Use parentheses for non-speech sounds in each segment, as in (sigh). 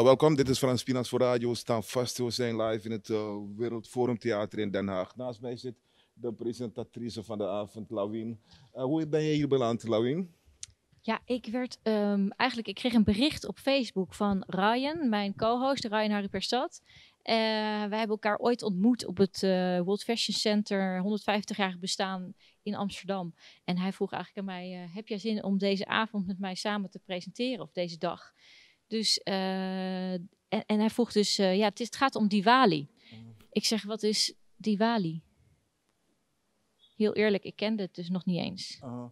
Eh, welkom, dit is Frans Pinas voor Radio We staan vast We zijn live in het eh, World Forum Theater in Den Haag. Naast mij zit de presentatrice van de avond, Lawin. Eh, hoe ben je hier beland, Lawin? Ja, ik werd ehm, eigenlijk, ik kreeg een bericht op Facebook van Ryan, mijn co-host, Ryan Harry Perstad. wij hebben elkaar ooit ontmoet op het World Fashion Center, 150-jarig bestaan in Amsterdam. En hij vroeg eigenlijk aan mij: Heb jij zin om deze avond met mij samen te presenteren of deze dag? Dus, eh, en, en, hij vroeg dus, eh, ja, het, is, het, gaat om Diwali. Ik zeg, wat is Diwali? Heel eerlijk, ik kende het dus nog niet eens. Oh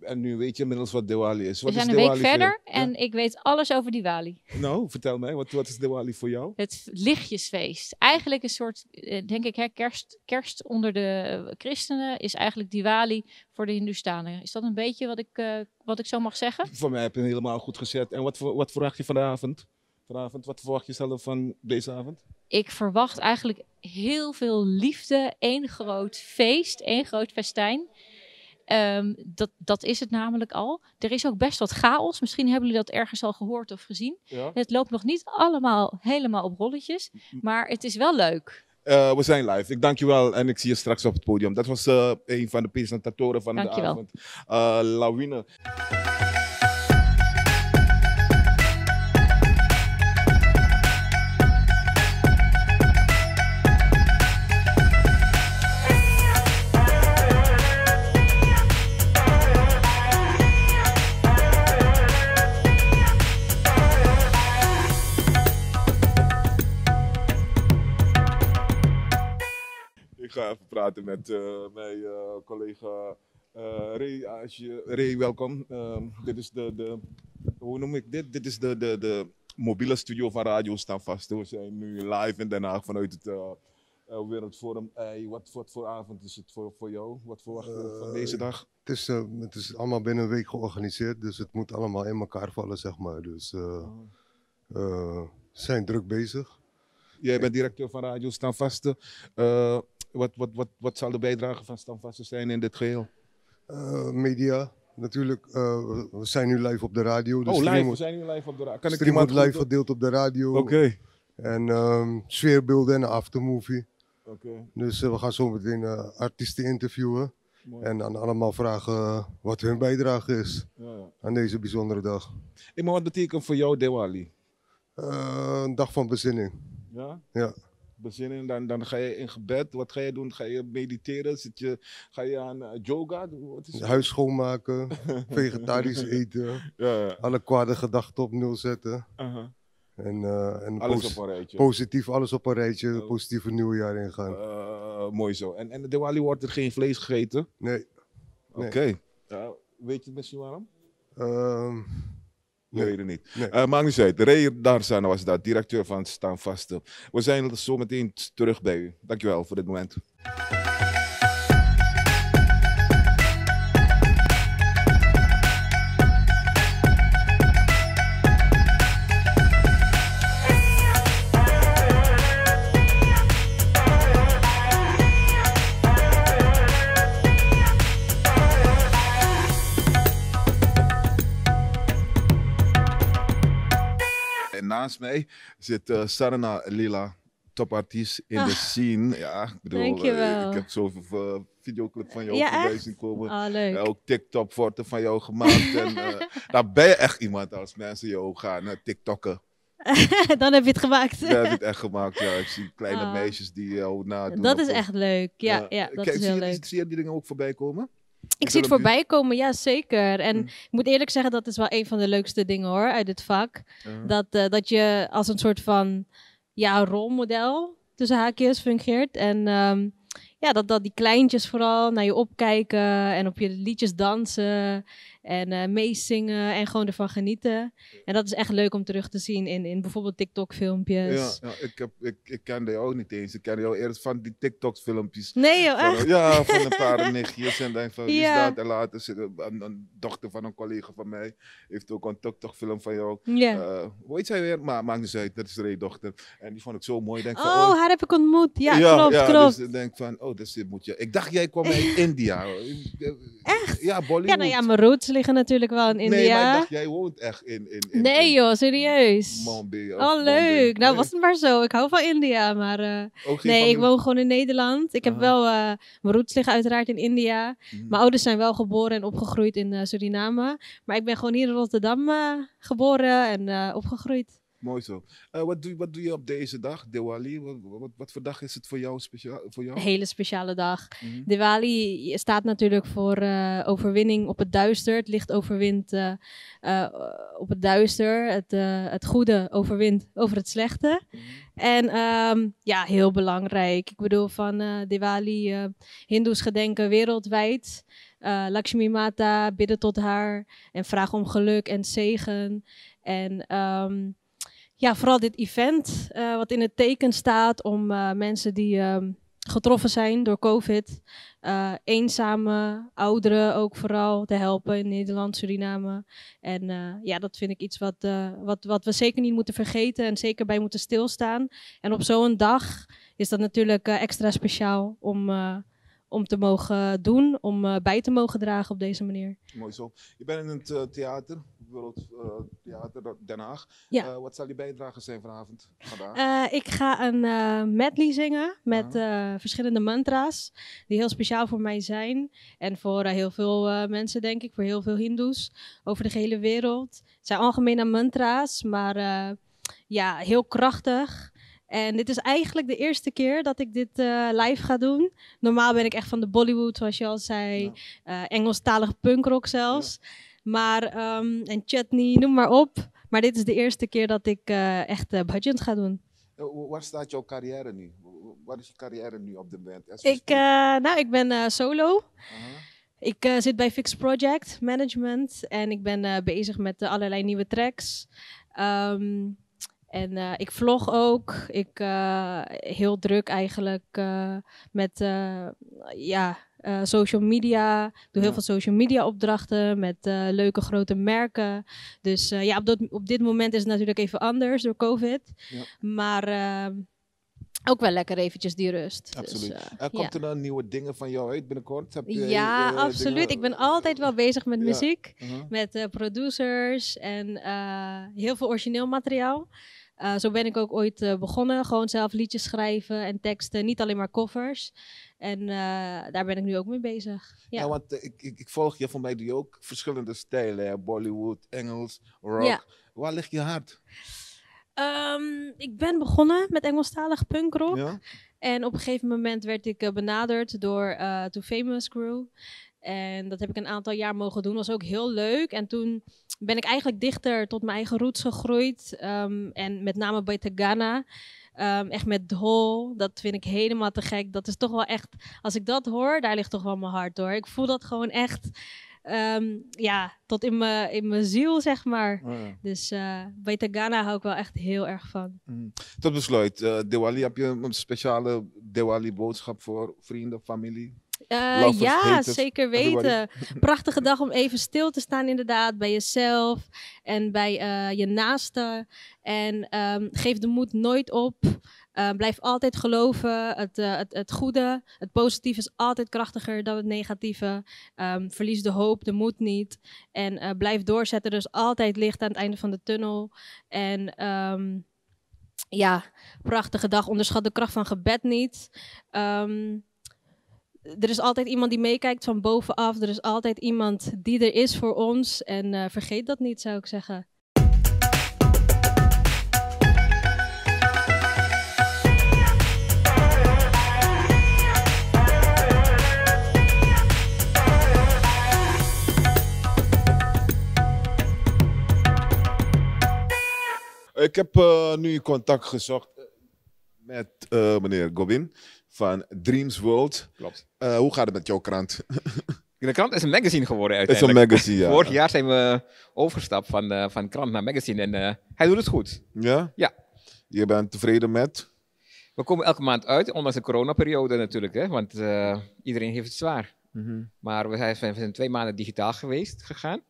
en nu weet je inmiddels wat Diwali is. Wat We zijn is een Diwali week verder en ik weet alles over Diwali. Nou, vertel mij, wat, wat is Diwali voor jou? Het lichtjesfeest. Eigenlijk een soort, eh, denk ik, hè, kerst, kerst onder de eh, christenen is eigenlijk Diwali voor de Hindustanen. Is dat een beetje wat ik, eh, wat ik zo mag zeggen? Voor mij heb je helemaal goed gezet. En wat, wat verwacht je vanavond? Vanavond, wat verwacht je zelf van deze avond? Ik verwacht eigenlijk heel veel liefde, één groot feest, één groot festijn. Ehm, dat, dat is het namelijk al. Er is ook best wat chaos. Misschien hebben jullie dat ergens al gehoord of gezien. Het loopt nog niet allemaal helemaal op rolletjes, m-m. maar het is wel leuk. Eh, we zijn live. Ik dank je wel en ik zie je straks op het podium. Dat was eh, een van de presentatoren van de avond. Uh, Lawine. ga even praten met eh, mijn eh, collega eh, Ray. Als je, Ray, welkom. Ehm, dit is de, de, hoe noem ik dit? Dit is de, de, de mobiele studio van Radio Staanvast. We zijn nu live in Den Haag vanuit het... Uh, Wereldforum. Hey, wat, wat, voor avond is het voor, voor jou? Wat voor je van deze dag? Het is, het is allemaal binnen een week georganiseerd, dus het moet allemaal in elkaar vallen, zeg maar. Dus ah. we zijn druk bezig. Jij bent directeur van Radio Vasten. Wat, wat, wat, wat zal de bijdrage van Stamvassen zijn in dit geheel? Eh, media, natuurlijk. Eh, we zijn nu live op de radio. Dus oh, live. we zijn nu live op de radio. Kan ik dus iemand live gedeeld op de radio. Oké. En um, sfeerbeelden en een aftermovie. Oké. Dus eh, we gaan zo meteen artiesten interviewen. En dan allemaal vragen wat hun bijdrage is aan deze bijzondere dag. Hey, maar wat betekent voor jou Diwali? Uh, een dag van bezinning. Ja? Ja dan, dan ga je in gebed. Wat ga je doen? Ga je mediteren? Zit je, ga je aan eh, yoga? Wat is Huis schoonmaken, (laughs) vegetarisch eten, ja, ja. alle kwade gedachten op nul zetten. Uh En, eh, en een Positief, alles op een rijtje. Uh, oh. nieuwe nieuwjaar ingaan. Eh, mooi zo. En, en de Diwali wordt er geen vlees gegeten? Nee. Oké. weet je misschien waarom? Ehm, nee. weet niet. Nee. Uh, maakt niet uit. Ray Darzana was dat, directeur van Staan We zijn zo meteen terug bij u. Dankjewel voor dit moment. naast mij zit uh, Sarana Lila, topartiest in de ah. scene. Ja, ik bedoel, eh, ik heb zoveel eh, videoclip van jou ja, voorbij zien komen. Ah, ook TikTok-forten van jou gemaakt. en, (laughs) daar ben je echt iemand als mensen jou gaan TikTokken. (laughs) dan heb je het gemaakt. Dan heb je het echt gemaakt, ja. Ik zie kleine ah. meisjes die jou nadoen. Dat is echt leuk, ja. dat is heel leuk. Je, zie je die dingen ook voorbij komen? Ik zie het voorbij komen, ja zeker. En hmm. ik moet eerlijk zeggen, dat is wel een van de leukste dingen hoor, uit het vak. Dat, eh, dat je als een soort van ja, rolmodel tussen haakjes fungeert. En ehm, ja, dat, dat die kleintjes vooral naar je opkijken en op je liedjes dansen. En uh, meezingen en gewoon ervan genieten. En dat is echt leuk om terug te zien in, in bijvoorbeeld TikTok-filmpjes. Ja, ik, heb, ik, ik kende jou niet eens. Ik ken jou eerst van die TikTok-filmpjes. Nee van, echt? Ja, van een paar nichtjes. En dan van, wie ja. is dat? En later zit een, dochter van een collega van mij. Heeft ook een TikTok-film van jou. Ja. Eh, hoe heet zij weer? Maar maakt niet uit, dat is de dochter. En die vond ik zo mooi. Denk oh, van, oh, haar heb ik ontmoet. Ja, ja klopt, ja, dus ik denk van, oh, dat dus moet je... Ik dacht, jij kwam uit (laughs) India. Echt? Ja, Bollywood. Ja, nou ja, mijn roots liggen natuurlijk wel in India. Nee, maar jij woont echt in... in, in nee joh, serieus. Mumbai. Oh, leuk. Nou, was het maar zo. Ik hou van India, maar... Eh, nee, ik woon gewoon in Nederland. Ik heb ah. wel... Uh, mijn roots liggen uiteraard in India. Hmm. Mijn ouders zijn wel geboren en opgegroeid in eh, Suriname. Maar ik ben gewoon hier in Rotterdam geboren en opgegroeid. Mooi zo. Eh, wat, doe, wat doe je op deze dag, Diwali? Wat, wat, wat voor dag is het voor jou, speciaal, voor jou? Een hele speciale dag. Mhm. Diwali staat natuurlijk voor eh, overwinning op het duister. Het licht overwint eh, op het duister. Het, het goede overwint over het slechte. Mhm. En ehm, ja, heel belangrijk. Ik bedoel, van Diwali, Hindoes gedenken wereldwijd. Lakshmi Mata, bidden tot haar en vraag om geluk en zegen. En um, ja, vooral dit event, eh, wat in het teken staat om eh, mensen die ehm, getroffen zijn door COVID, eh, eenzame ouderen ook vooral te helpen in Nederland, Suriname. En ja, dat vind ik iets wat, wat, wat we zeker niet moeten vergeten en zeker bij moeten stilstaan. En op zo'n dag is dat natuurlijk extra speciaal om om te mogen doen, om bij te mogen dragen op deze manier. Mooi zo. Je bent in het theater, World eh, ja, Den Haag. Eh, wat zal je bijdrage zijn vanavond? Eh, ik ga een medley zingen met verschillende mantra's die heel speciaal voor mij zijn. En voor heel veel mensen, denk ik, voor heel veel Hindoes over de hele wereld. Het zijn algemene mantra's, maar ja, heel krachtig. En dit is eigenlijk de eerste keer dat ik dit live ga doen. Normaal ben ik echt van de Bollywood, zoals je al zei. Ja. Uh, Engelstalig punkrock zelfs. Maar, um, en chutney, noem maar op. Maar dit is de eerste keer dat ik eh, echt uh, budget ga doen. Eh, waar staat jouw carrière nu? Wat is je carrière nu op de band? Ik, nou, ik ben solo. Uh-huh. Ik zit bij Fix Project Management en ik ben bezig met allerlei nieuwe tracks. Ehm, en ik vlog ook. Ik uh, heel druk eigenlijk met ja, eh, social media. Ik doe heel veel social media opdrachten met eh, leuke grote merken. Dus eh, ja, op, op dit moment is het natuurlijk even anders door COVID. Maar ook wel lekker eventjes die rust. Dus, absoluut. Dus, uh, en komt er dan nou nieuwe dingen van jou uit binnenkort? Heb je, ja, absoluut. Ik ben altijd wel bezig met muziek, uh-huh. met producers en heel veel origineel materiaal. zo ben ik ook ooit begonnen. Gewoon zelf liedjes schrijven en teksten, niet alleen maar covers. En eh, daar ben ik nu ook mee bezig. Ja, ja want eh, ik, ik, ik, volg je, van mij doe ook verschillende stijlen. Bollywood, Engels, rock. Waar ligt je hart? Ehm, ik ben begonnen met Engelstalig punkrock. Ja? En op een gegeven moment werd ik eh, benaderd door uh, Too Famous Crew. En dat heb ik een aantal jaar mogen doen. was ook heel leuk. En toen ben ik eigenlijk dichter tot mijn eigen roots gegroeid. Ehm, en met name bij Tegana. Ehm, echt met Dol, dat vind ik helemaal te gek. Dat is toch wel echt, als ik dat hoor, daar ligt toch wel mijn hart door. Ik voel dat gewoon echt, ehm, ja, tot in mijn, in mijn ziel, zeg maar. Dus uh, eh, bij Tagana hou ik wel echt heel erg van. Mhm. Tot besluit, uh, Diwali, heb je een speciale Diwali-boodschap voor vrienden, familie? Eh, ja, zeker weten. (laughs) Prachtige dag om even stil te staan, inderdaad, bij jezelf en bij eh, je naasten. En ehm, geef de moed nooit op. Eh, blijf altijd geloven. Het, het, het, goede, het positieve is altijd krachtiger dan het negatieve. Ehm, verlies de hoop, de moed niet. En blijf doorzetten. dus altijd licht aan het einde van de tunnel. En. Ehm, ja, prachtige dag. Onderschat de kracht van gebed niet. Um, er is altijd iemand die meekijkt van bovenaf. Er is altijd iemand die er is voor ons. En eh, vergeet dat niet, zou ik zeggen. Ik heb uh, nu contact gezocht met uh, meneer Gobin van Dreams World. Klopt. Eh, hoe gaat het met jouw krant? (laughs) De krant is een magazine geworden uiteindelijk. Is een magazine, ja. Vorig jaar zijn we overgestapt van, eh, van krant naar magazine en eh, hij doet het goed. Ja? Ja. Je bent tevreden met? We komen elke maand uit, ondanks de coronaperiode natuurlijk, hè, want iedereen heeft het zwaar. Mhm. Maar we zijn, twee maanden digitaal geweest gegaan.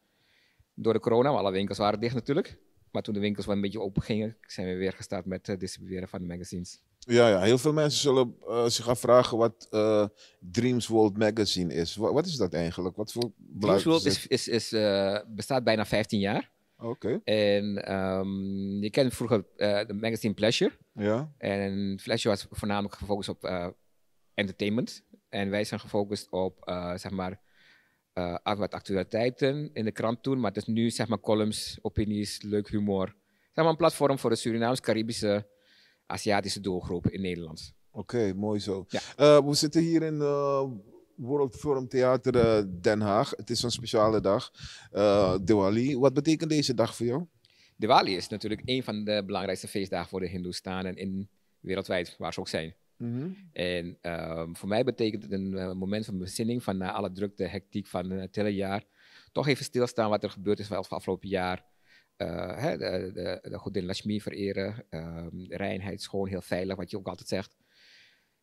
Door de corona, alle winkels waren dicht natuurlijk. Maar toen de winkels wel een beetje open gingen, zijn we weer gestart met het distribueren van de magazines. Ja, ja, heel veel mensen zullen uh, zich afvragen wat eh, Dreams World Magazine is. Wat, is dat eigenlijk? Wat voor Dreams World is, is, is uh, bestaat bijna 15 jaar. Oké. En ehm, je kent vroeger de magazine Pleasure. Ja. En Pleasure was voornamelijk gefocust op entertainment. En wij zijn gefocust op, zeg maar, wat actualiteiten in de krant toen. Maar het is nu, zeg maar, columns, opinies, leuk humor. Zeg maar een platform voor de Surinaams-Caribische Aziatische doelgroep in Nederland. Oké, mooi zo. Eh, we zitten hier in uh, World Forum Theater eh, Den Haag. Het is een speciale dag, Diwali. Wat betekent deze dag voor jou? Diwali is natuurlijk een van de belangrijkste feestdagen voor de Hindoestanen in wereldwijd, waar ze ook zijn. Mhm. En ehm, voor mij betekent het een moment van bezinning van na alle drukte, hectiek van het hele jaar. Toch even stilstaan wat er gebeurd is van het afgelopen jaar. Eh, hè, de, de, godin Lashmi vereren, ehm, reinheid, gewoon heel veilig, wat je ook altijd zegt.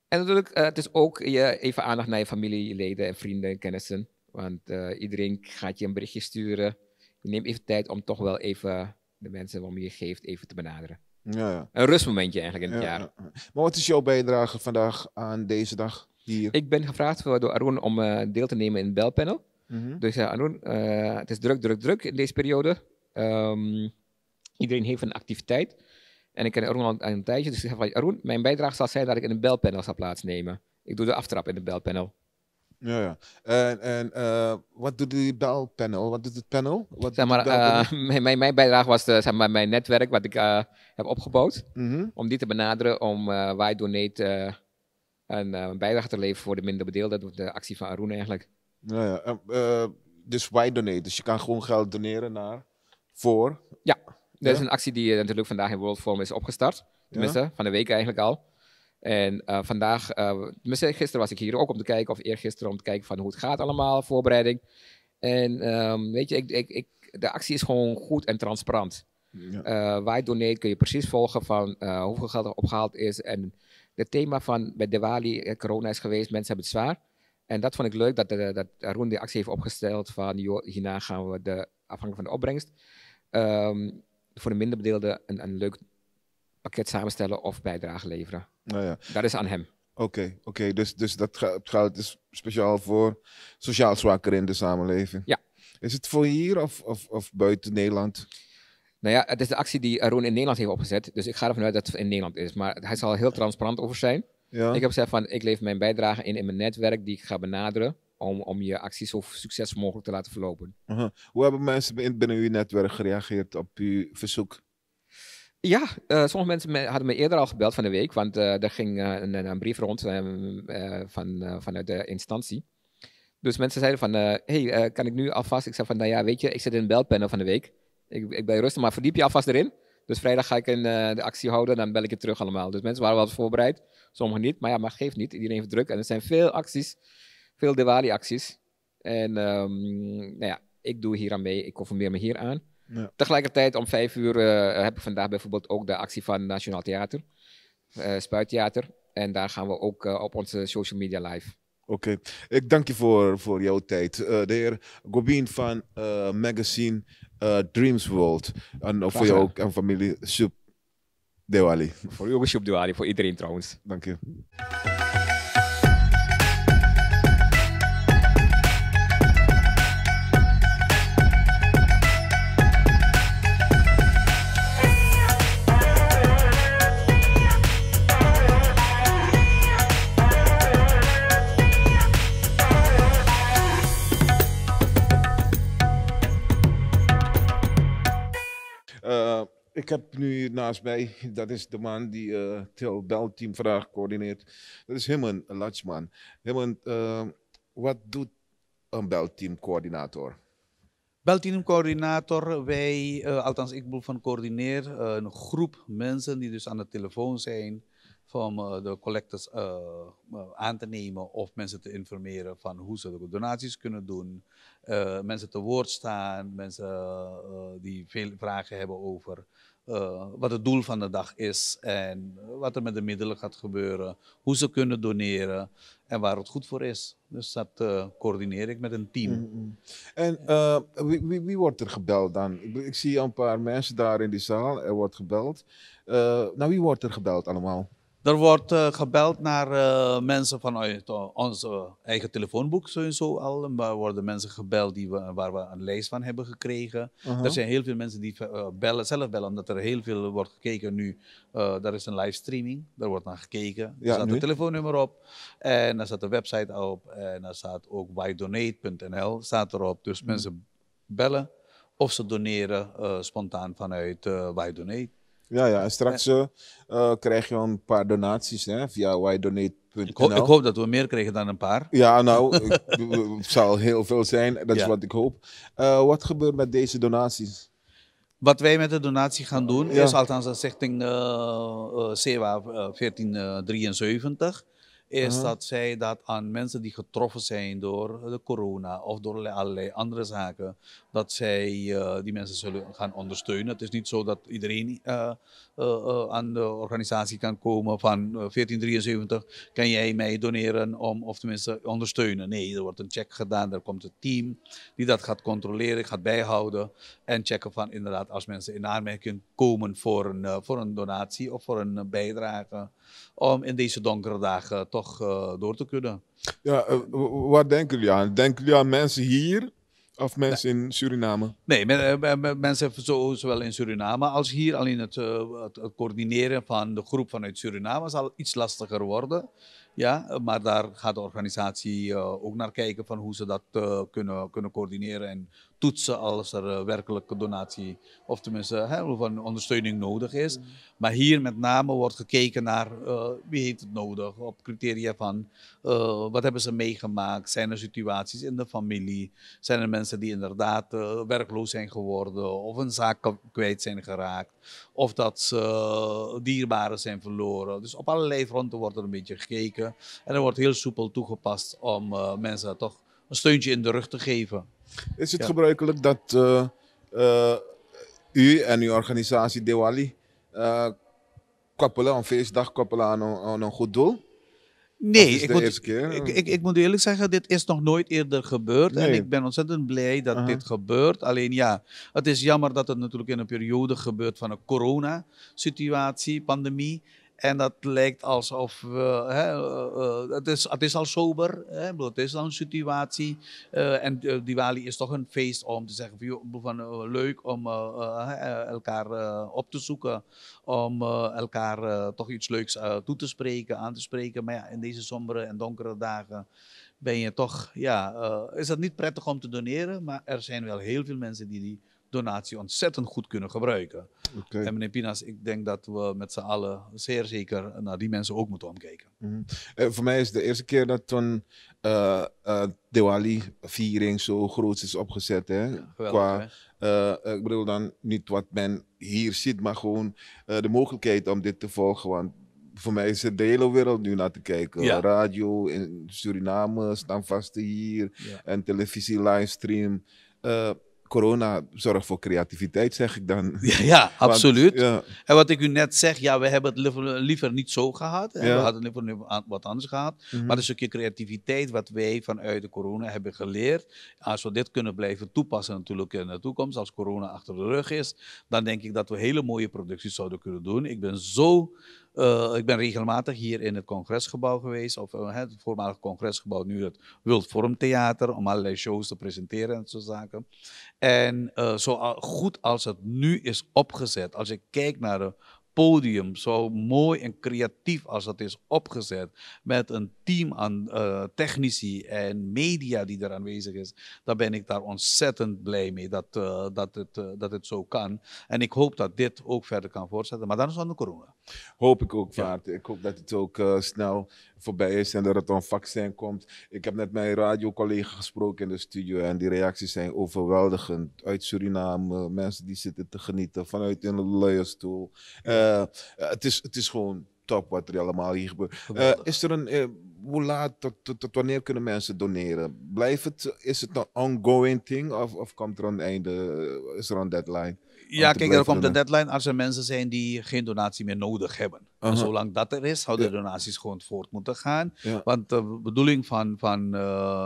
En natuurlijk, eh, het is ook je, even aandacht naar je familieleden en vrienden en kennissen. Want eh, iedereen gaat je een berichtje sturen. Je neemt even tijd om toch wel even de mensen waarmee je geeft even te benaderen. Ja, ja. Een rustmomentje eigenlijk in het jaar. Maar wat is jouw bijdrage vandaag aan deze dag hier? Ik ben gevraagd door Arun om deel te nemen in het belpanel. Mhm. Dus uh, Arun, het is druk, druk, druk in deze periode. Ehm, iedereen heeft een activiteit. En ik ken Arun al een tijdje, dus ik zeg van Arun, mijn bijdrage zal zijn dat ik in een belpanel zal plaatsnemen. Ik doe de aftrap in de belpanel. Ja, ja. En, en eh, wat doet die belpanel? Wat doet het panel? zeg maar, eh, (laughs) mijn, mijn, mijn, bijdrage was eh, zeg maar, mijn netwerk wat ik heb opgebouwd. Mhm. Om die te benaderen om Why Donate een bijdrage te leveren voor de minderbedeelden. De actie van Arun eigenlijk. Ja, ja. dus Why Donate. Dus je kan gewoon geld doneren naar... Voor? Ja, dat is een actie die eh, natuurlijk vandaag in World Forum is opgestart. Tenminste, van de week eigenlijk al. En eh, vandaag, uh, gisteren was ik hier ook om te kijken, of eergisteren om te kijken van hoe het gaat allemaal, voorbereiding. En ehm, weet je, ik, ik, de actie is gewoon goed en transparant. Ja. Uh, waar doneert kun je precies volgen van hoeveel geld er opgehaald is. En het thema van bij Diwali, corona is geweest, mensen hebben het zwaar. En dat vond ik leuk, dat, dat Roen die actie heeft opgesteld van, hierna gaan we de, afhankelijk van de opbrengst, Ehm, voor de minder bedeelden een, een leuk pakket samenstellen of bijdrage leveren. Nou ja. Dat is aan hem. Oké, oké. Dus, dus dat gaat, het dus speciaal voor sociaal zwakker in de samenleving. Ja. Is het voor hier of, of, of buiten Nederland? Nou ja, het is de actie die Roon in Nederland heeft opgezet. Dus ik ga ervan uit dat het in Nederland is. Maar hij zal heel transparant over zijn. Ja. Ik heb gezegd van, ik leef mijn bijdrage in in mijn netwerk die ik ga benaderen om, om je actie zo succes mogelijk te laten verlopen. Hoe hebben mensen binnen uw netwerk gereageerd op uw verzoek? Ja, eh, sommige mensen hadden me eerder al gebeld van de week, want uh, er ging eh, een, een, brief rond ehm, van, vanuit de instantie. Dus mensen zeiden van, hey, kan ik nu alvast? Ik zei van, nou ja, weet je, ik zit in een belpanel van de week. Ik, ik ben rustig, maar verdiep je alvast erin. Dus vrijdag ga ik een, de actie houden, dan bel ik je terug allemaal. Dus mensen waren wel voorbereid, sommigen niet. Maar ja, maar geeft niet, iedereen heeft druk. En er zijn veel acties veel Diwali-acties. En ehm, nou ja, ik doe hier aan mee. Ik conformeer me hier aan. Tegelijkertijd om vijf uur eh, heb ik vandaag bijvoorbeeld ook de actie van Nationaal Theater, eh, Spuittheater. En daar gaan we ook eh, op onze social media live. Oké, ik dank je voor, voor jouw tijd. de heer Gobin van magazine Dreams World. En voor jou ook en familie Sub Diwali. Voor jou ook Sub Diwali, voor iedereen trouwens. Dank je. Eh, ik heb nu naast mij, dat is de man die uh, eh, belteamvraag coördineert. Dat is Himmen Latsman. Himmen, eh, wat doet een belteamcoördinator? Belteamcoördinator, wij, althans ik bedoel van coördineer, een groep mensen die dus aan de telefoon zijn, van eh, de collectors eh, eh, aan te nemen of mensen te informeren van hoe ze de donaties kunnen doen. mensen te woord staan, mensen die veel vragen hebben over wat het doel van de dag is en wat er met de middelen gaat gebeuren, hoe ze kunnen doneren en waar het goed voor is. Dus dat uh, coördineer ik met een team. Mm-hmm. En wie, wie, wordt er gebeld dan? Ik, ik, zie een paar mensen daar in die zaal, er wordt gebeld. nou, wie wordt er gebeld allemaal? Er wordt eh, gebeld naar eh, mensen vanuit uh, eh, ons eigen telefoonboek sowieso al. Er worden mensen gebeld die waar we een lijst van hebben gekregen. Uh-huh. Er zijn heel veel mensen die bellen, zelf bellen, omdat er heel veel wordt gekeken nu. er is een livestreaming, daar wordt naar gekeken. Er staat een telefoonnummer op en er staat de website op. En er staat ook whydonate.nl staat erop. Dus mm-hmm. mensen bellen of ze doneren spontaan vanuit uh, ja, ja. En straks eh, eh, krijg je een paar donaties hè, via whydonate.nl. Ik, hoop dat we meer krijgen dan een paar. Ja, nou, het (laughs) zal heel veel zijn. Dat is wat ik hoop. Eh, wat gebeurt met deze donaties? Wat wij met de donatie gaan doen, ja. is althans de stichting uh, CEWA 1473 is mhm. dat zij dat aan mensen die getroffen zijn door de corona of door allerlei andere zaken, dat zij eh, die mensen zullen gaan ondersteunen. Het is niet zo dat iedereen eh, eh, aan de organisatie kan komen van 1473, kan jij mij doneren om, of tenminste ondersteunen. Nee, er wordt een check gedaan, er komt een team die dat gaat controleren, gaat bijhouden en checken van inderdaad als mensen in aanmerking komen voor een, voor een donatie of voor een bijdrage, om in deze donkere dagen toch eh, door te kunnen. Ja, eh, wat denken jullie aan? Denken jullie aan mensen hier of mensen in Suriname? Nee, met, eh, met, mensen zo, zowel in Suriname als hier. Alleen het, het, coördineren van de groep vanuit Suriname zal iets lastiger worden. Ja, maar daar gaat de organisatie ook naar kijken van hoe ze dat kunnen, kunnen coördineren en toetsen als er eh, werkelijke donatie, of tenminste hè, van ondersteuning nodig is. Mm. Maar hier met name wordt gekeken naar eh, wie heeft het nodig, op criteria van uh, wat hebben ze meegemaakt, zijn er situaties in de familie, zijn er mensen die inderdaad werkloos zijn geworden of een zaak kwijt zijn geraakt, of dat ze dierbaren zijn verloren. Dus op allerlei fronten wordt er een beetje gekeken en er wordt heel soepel toegepast om mensen toch een steuntje in de rug te geven. Is het gebruikelijk dat eh, eh, u en uw organisatie Diwali uh, koppelen, een feestdag koppelen aan een, goed doel? Nee, ik moet, ik, ik, ik moet, eerlijk zeggen, dit is nog nooit eerder gebeurd. En ik ben ontzettend blij dat dit gebeurt. Alleen ja, het is jammer dat het natuurlijk in een periode gebeurt van een corona-situatie, pandemie. En dat lijkt alsof Hè, eh, eh, het, is, het is al sober, hè, het is al een situatie. Eh, en uh, Diwali is toch een feest om te zeggen: van, leuk om elkaar op te zoeken. Om elkaar toch iets leuks toe te spreken, aan te spreken. Maar ja, in deze sombere en donkere dagen ben je toch, ja, is dat niet prettig om te doneren, maar er zijn wel heel veel mensen die die donatie ontzettend goed kunnen gebruiken. Okay. En meneer Pinas, ik denk dat we met z'n allen zeer zeker naar die mensen ook moeten omkijken. Mhm. Eh, voor mij is de eerste keer dat een uh, eh, eh, Diwali-viering zo groot is opgezet. Hè? Qua, ik bedoel dan niet wat men hier ziet, maar gewoon de mogelijkheid om dit te volgen. Want voor mij is het de hele wereld nu naar te kijken. Radio in Suriname staan hier en televisie, livestream corona zorgt voor creativiteit, zeg ik dan. Ja, ja (laughs) absoluut. En wat ik u net zeg, ja, we hebben het liever, niet zo gehad. We hadden liever wat anders gehad. Mhm. Maar -hmm. Maar een stukje creativiteit, wat wij vanuit de corona hebben geleerd. Als we dit kunnen blijven toepassen natuurlijk in de toekomst, als corona achter de rug is, dan denk ik dat we hele mooie producties zouden kunnen doen. Ik ben zo eh, ik ben regelmatig hier in het congresgebouw geweest, of eh, het voormalige congresgebouw, nu het Vorm Theater, om allerlei shows te presenteren en soort zaken. En eh, zo goed als het nu is opgezet, als ik kijk naar de podium zo mooi en creatief als dat is opgezet, met een team aan eh, technici en media die er aanwezig is, dan ben ik daar ontzettend blij mee dat, eh, dat, het, eh, dat het zo kan. En ik hoop dat dit ook verder kan voortzetten, maar dan is het aan de corona. Hoop ik ook, Vaart. Ik hoop dat het ook snel voorbij is en dat er een vaccin komt. Ik heb net mijn radiocollega gesproken in de studio en die reacties zijn overweldigend. Uit Suriname, mensen die zitten te genieten vanuit een leierstoel. Uh, eh, het, is, het is gewoon top wat er allemaal hier gebeurt. Eh, is er een, eh, hoe laat, tot, wanneer kunnen mensen doneren? Blijft het, is het een ongoing thing of, of komt er een einde, is er een deadline? Ja, kijk, er komt een deadline als er mensen zijn die geen donatie meer nodig hebben. Zolang dat er is, houden de donaties gewoon voort moeten gaan. Want de bedoeling van, van uh,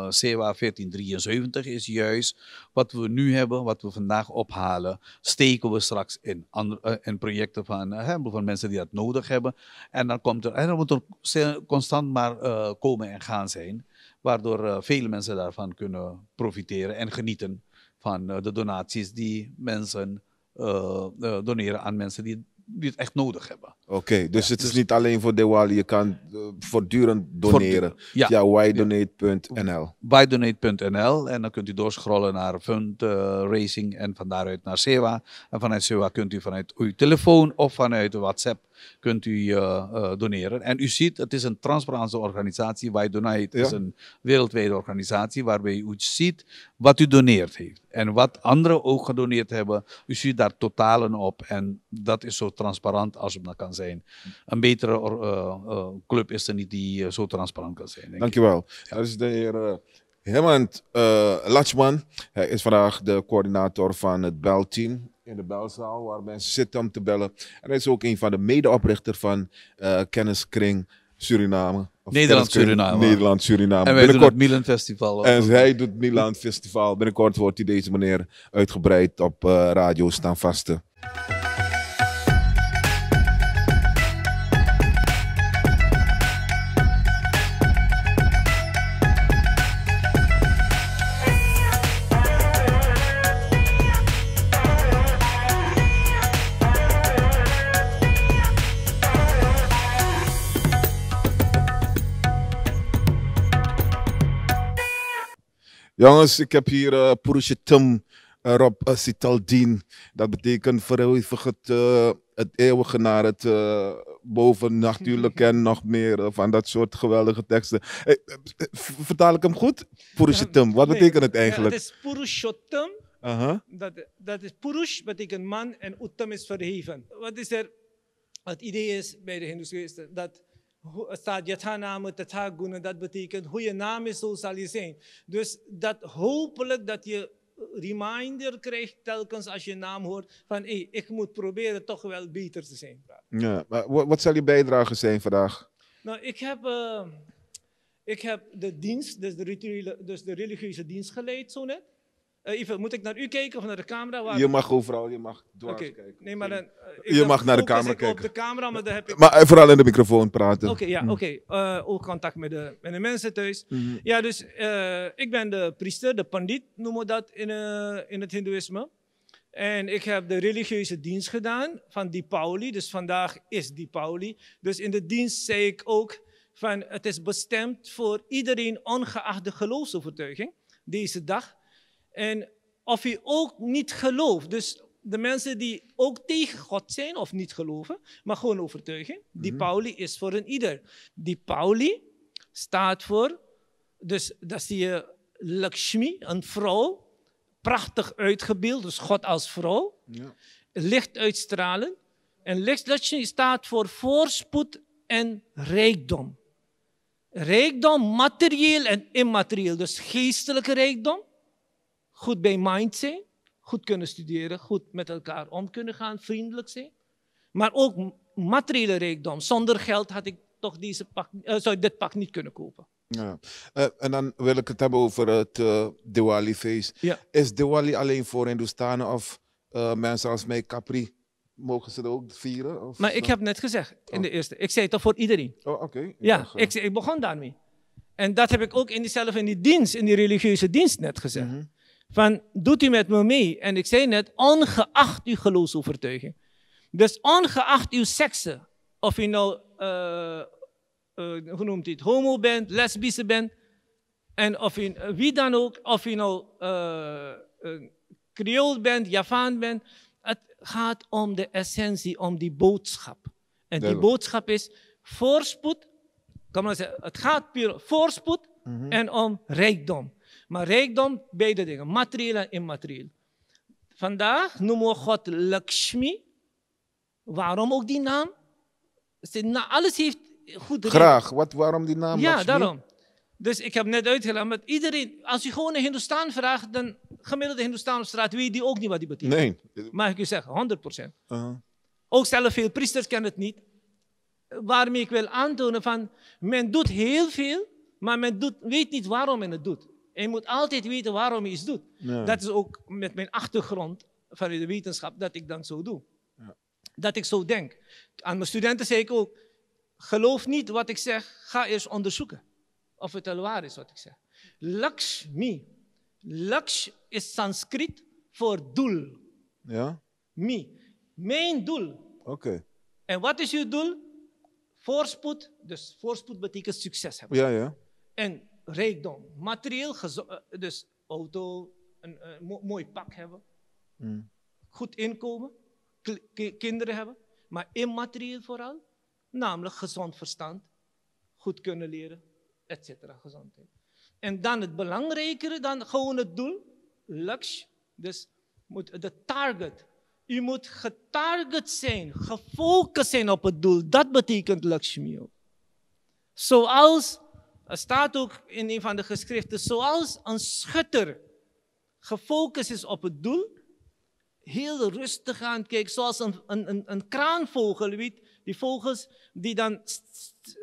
eh, 1473 is juist wat we nu hebben, wat we vandaag ophalen, steken we straks in, andere, eh, in projecten van, uh, van mensen die dat nodig hebben. En dan komt er, en dan moet er constant maar komen en gaan zijn waardoor vele mensen daarvan kunnen profiteren en genieten van de donaties die mensen eh, eh, doneren aan mensen die, die het echt nodig hebben. Oké, dus het is dus- niet alleen voor Diwali. Je kan eh, voortdurend doneren ja. via whydonate.nl. Whydonate.nl en dan kunt u doorscrollen naar fundraising eh, Racing en van daaruit naar SEWA. En vanuit SEWA kunt u vanuit uw telefoon of vanuit WhatsApp kunt u eh, doneren. En u ziet, het is een transparante organisatie. Whydonate is een wereldwijde organisatie waarbij u ziet wat u doneert heeft. En wat anderen ook gedoneerd hebben, u ziet daar totalen op. En dat is zo transparant als het dat kan zijn. Een betere eh, eh, club is er niet die eh, zo transparant kan zijn. Dankjewel. Ja. Dat is de heer Hemant Lachman. Hij is vandaag de coördinator van het belteam in de belzaal waar mensen zitten om te bellen. En hij is ook een van de medeoprichter van Kenniskring Suriname. Nederland Suriname. Nederland Suriname. En wij binnenkort, doen het Milan Festival. En hij doet het Milan Festival. Binnenkort wordt hij deze manier uitgebreid op radio staan vasten. Jongens, ik heb hier uh, erop uh, Rob eh, Sitaldin. Dat betekent voor het, eh, het eeuwige naar het uh, (laughs) natuurlijk en nog meer van dat soort geweldige teksten. vertaal ik hem goed? Purushottam, wat (laughs) betekent het eigenlijk? Ja, het is Purushottam. dat, dat is Purush betekent man en Uttam is verheven. Wat is er? Het idee is bij de Hindoes dat staat Yathaname Tatha Dat betekent hoe je naam is, zo zal je zijn. Dus dat hopelijk dat je reminder krijgt telkens als je naam hoort van ik moet proberen toch wel beter te zijn. Ja, maar wat zal je bijdrage zijn vandaag? Nou, ik heb, eh, ik heb de dienst, dus de, rituele, dus de religieuze dienst geleid zo net. Uh, eh, Ivo, moet ik naar u kijken of naar de camera? Je mag overal, je mag dwars kijken. Nee, maar dan, eh, je mag naar de camera kijken. op de camera, maar dan heb ik... Maar eh, vooral in de microfoon praten. Oké, ja, hm. oké. ook contact met de, met de mensen thuis. Hm. Ja, dus ik ben de priester, de pandit noemen we dat in, in het hindoeïsme. En ik heb de religieuze dienst gedaan van Pauli. Dus vandaag is Pauli. Dus in de dienst zei ik ook van het is bestemd voor iedereen ongeacht de geloofsovertuiging. Deze dag en of je ook niet gelooft. Dus de mensen die ook tegen God zijn of niet geloven, maar gewoon overtuigen. Die mhm. Pauli is voor een ieder. Die Pauli staat voor, dus dat zie je Lakshmi, een vrouw, prachtig uitgebeeld, dus God als vrouw, ja. licht uitstralen. En Lakshmi staat voor voorspoed en rijkdom. Rijkdom, materieel en immaterieel, dus geestelijke rijkdom goed bij mind zijn, goed kunnen studeren, goed met elkaar om kunnen gaan, vriendelijk zijn. Maar ook materiële rijkdom. Zonder geld had ik toch deze pak, eh, zou ik dit pak niet kunnen kopen. Ja. Eh, en dan wil ik het hebben over het eh, Diwali-feest. Ja. Is Diwali alleen voor Hindustanen of mensen als mij, Capri? Mogen ze er ook vieren? Of maar ik heb net gezegd in de oh. eerste. Ik zei toch voor iedereen. Oh, oké. Ja, ik, ik, begon daarmee. En dat heb ik ook in diezelfde in die dienst, in die religieuze dienst net gezegd. Mhm. Van, doet u met me mee? En ik zei net, ongeacht uw geloofsovertuiging. Dus ongeacht uw seksen, of u nou, eh, eh, hoe noemt u het, homo bent, lesbische bent, en of u, eh, wie dan ook, of u nou uh, Creool bent, Javaan bent, het gaat om de essentie, om die boodschap. En die boodschap is voorspoed, kan maar zeggen, het gaat puur voorspoed mhm. en om rijkdom. Maar rijkdom, beide dingen, materieel en immaterieel. Vandaag noemen we God Lakshmi. Waarom ook die naam? Alles heeft goed Graag, wat, waarom die naam? Ja, daarom. Dus ik heb net uitgelegd, dat iedereen, als je gewoon een Hindustan vraagt, dan gemiddelde Hindustan op straat weet die ook niet wat die betekent. Nee. Mag ik u zeggen, 100%. Uh uh-huh. Ook zelf veel priesters kennen het niet. Waarmee ik wil aantonen van, men doet heel veel, maar men doet, weet niet waarom men het doet je moet altijd weten waarom je iets doet. Dat is ook met mijn achtergrond vanuit de wetenschap dat ik dan zo doe. Ja. Dat ik zo denk. Aan mijn studenten zei ik ook, geloof niet wat ik zeg, ga eerst onderzoeken. Of het wel waar is wat ik zeg. Lakshmi. Laksh is Sanskriet voor doel. Ja? Mi. Mijn doel. Oké. En wat is je doel? Voorspoed. Dus voorspoed betekent succes hebben. Ja, ja. En rijkdom. Materieel, eh, dus auto, een, een, mooi pak hebben, mm. goed inkomen, kinderen hebben, maar immaterieel vooral, namelijk gezond verstand, goed kunnen leren, etc. Gezondheid. En dan het belangrijkere dan gewoon het doel, luxe. dus moet de target. U moet getarget zijn, gefocust zijn op het doel. Dat betekent Lakshmi ook. Zoals er staat ook in een van de geschriften, zoals een schutter gefocust is op het doel, heel rustig aan kijkt, zoals een, een, een, kraanvogel, weet, die vogels die dan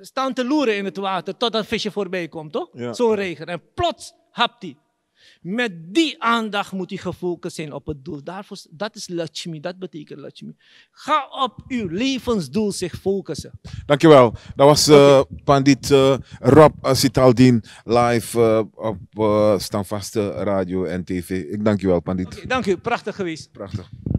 staan te loeren in het water totdat een visje voorbij komt, toch? Ja. Zo'n regen. En plots hapt hij. Met die aandacht moet u gefocust zijn op het doel. Daarvoor, dat is Lachmi, dat betekent Lachmi. Ga op uw levensdoel zich focussen. Dankjewel. Dat was uh, Pandit eh, Rob Sitaldin live eh, op Standvaste Radio en TV. Ik dank je wel, Pandit. dank u, prachtig geweest. Prachtig.